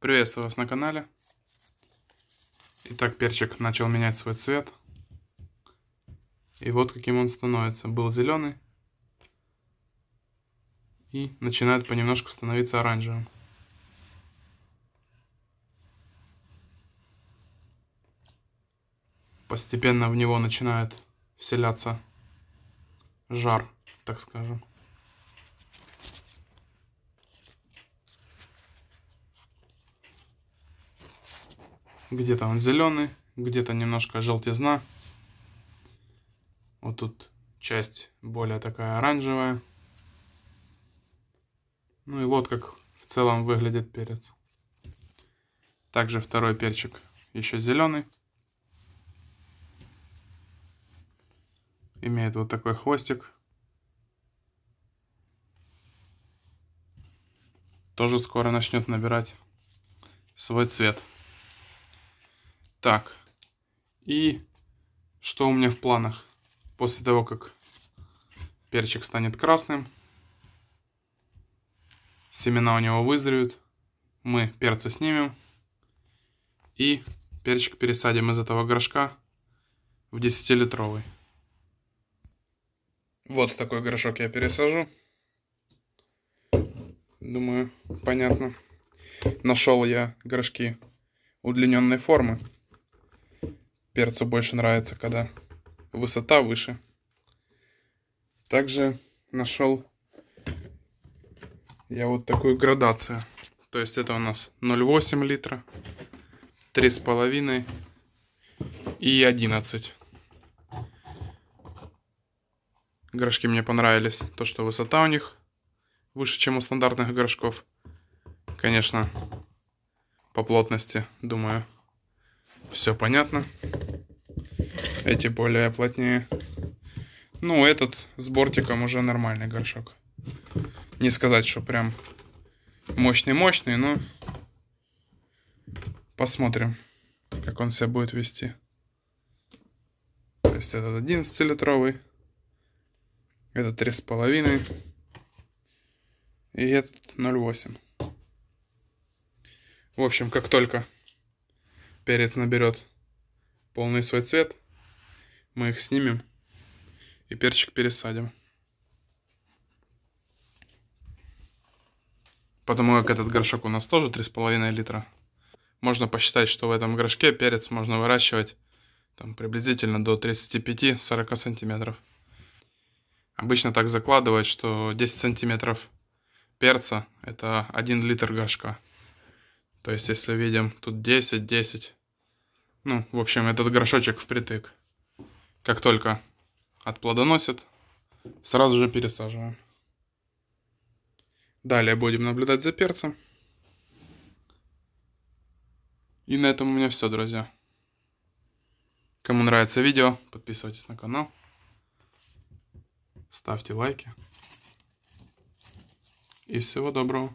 Приветствую вас на канале. Итак, перчик начал менять свой цвет. И вот каким он становится. Был зеленый. И начинает понемножку становиться оранжевым. Постепенно в него начинает вселяться жар, так скажем. Где-то он зеленый, где-то немножко желтизна. Вот тут часть более такая оранжевая. Ну и вот как в целом выглядит перец. Также второй перчик еще зеленый. Имеет вот такой хвостик. Тоже скоро начнет набирать свой цвет. Так. И что у меня в планах? После того, как перчик станет красным, семена у него вызреют, мы перца снимем и перчик пересадим из этого горшка в 10-литровый. Вот такой горшок я пересажу. Думаю, понятно. Нашел я горшки удлиненной формы перцу больше нравится, когда высота выше. Также нашел я вот такую градацию. То есть это у нас 0,8 литра, 3,5 и 11. Горшки мне понравились. То, что высота у них выше, чем у стандартных горшков. Конечно, по плотности, думаю, все понятно эти более плотнее. Ну, этот с бортиком уже нормальный горшок. Не сказать, что прям мощный-мощный, но посмотрим, как он себя будет вести. То есть этот 11-литровый, этот 3,5 и этот 0,8. В общем, как только перец наберет полный свой цвет, мы их снимем и перчик пересадим. Потому как этот горшок у нас тоже 3,5 литра. Можно посчитать, что в этом горшке перец можно выращивать там, приблизительно до 35-40 сантиметров. Обычно так закладывают, что 10 сантиметров перца это 1 литр горшка. То есть, если видим, тут 10, 10. Ну, в общем, этот горшочек впритык. Как только отплодоносит, сразу же пересаживаем. Далее будем наблюдать за перцем. И на этом у меня все, друзья. Кому нравится видео, подписывайтесь на канал. Ставьте лайки. И всего доброго.